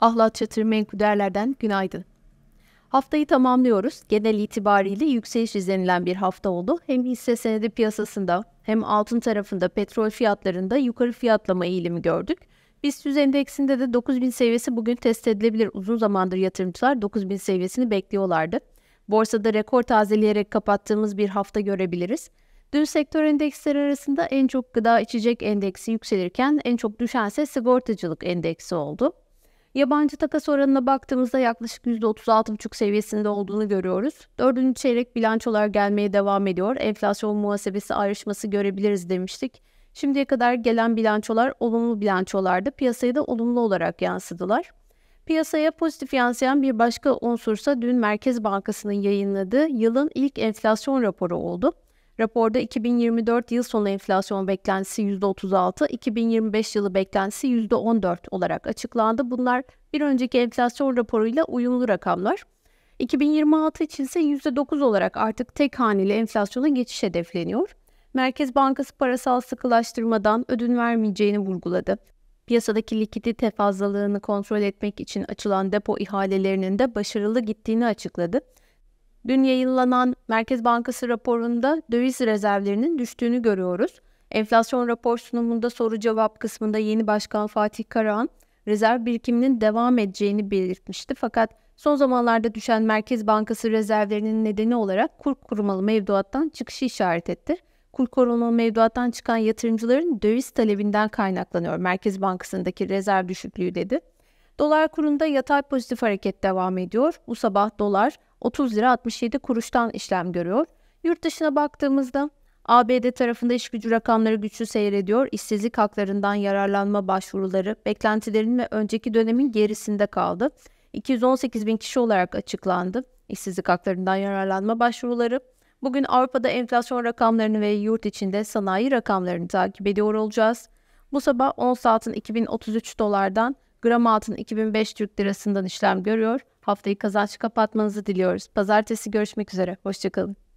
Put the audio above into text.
Ahlat Çatır Menküderler'den günaydın. Haftayı tamamlıyoruz. Genel itibariyle yükseliş izlenilen bir hafta oldu. Hem hisse senedi piyasasında hem altın tarafında petrol fiyatlarında yukarı fiyatlama eğilimi gördük. BIST endeksinde de 9000 seviyesi bugün test edilebilir. Uzun zamandır yatırımcılar 9000 seviyesini bekliyorlardı. Borsada rekor tazeleyerek kapattığımız bir hafta görebiliriz. Dün sektör endeksleri arasında en çok gıda içecek endeksi yükselirken en çok düşense sigortacılık endeksi oldu. Yabancı takas oranına baktığımızda yaklaşık %36,5 seviyesinde olduğunu görüyoruz. Dördüncü çeyrek bilançolar gelmeye devam ediyor. Enflasyon muhasebesi ayrışması görebiliriz demiştik. Şimdiye kadar gelen bilançolar olumlu bilançolardı. Piyasaya da olumlu olarak yansıdılar. Piyasaya pozitif yansıyan bir başka unsursa dün Merkez Bankası'nın yayınladığı yılın ilk enflasyon raporu oldu. Raporda 2024 yıl sonu enflasyon beklentisi %36, 2025 yılı beklentisi %14 olarak açıklandı. Bunlar bir önceki enflasyon raporuyla uyumlu rakamlar. 2026 için ise %9 olarak artık tek haneli enflasyona geçiş hedefleniyor. Merkez Bankası parasal sıkılaştırmadan ödün vermeyeceğini vurguladı. Piyasadaki likidite fazlalığını kontrol etmek için açılan depo ihalelerinin de başarılı gittiğini açıkladı. Dün yayınlanan Merkez Bankası raporunda döviz rezervlerinin düştüğünü görüyoruz. Enflasyon rapor sunumunda soru cevap kısmında yeni başkan Fatih Karahan rezerv birikiminin devam edeceğini belirtmişti. Fakat son zamanlarda düşen Merkez Bankası rezervlerinin nedeni olarak kur korumalı mevduattan çıkışı işaret etti. Kur korumalı mevduattan çıkan yatırımcıların döviz talebinden kaynaklanıyor Merkez Bankası'ndaki rezerv düşüklüğü dedi. Dolar kurunda yatay pozitif hareket devam ediyor. Bu sabah dolar 30 lira 67 kuruştan işlem görüyor. Yurt dışına baktığımızda ABD tarafında iş gücü rakamları güçlü seyrediyor. İşsizlik haklarından yararlanma başvuruları beklentilerin ve önceki dönemin gerisinde kaldı. 218 bin kişi olarak açıklandı işsizlik haklarından yararlanma başvuruları. Bugün Avrupa'da enflasyon rakamlarını ve yurt içinde sanayi rakamlarını takip ediyor olacağız. Bu sabah 10 saatin 2033 dolardan Gram altın 2005 Türk Lirası'ndan işlem görüyor. Haftayı kazançlı kapatmanızı diliyoruz. Pazartesi görüşmek üzere. Hoşçakalın.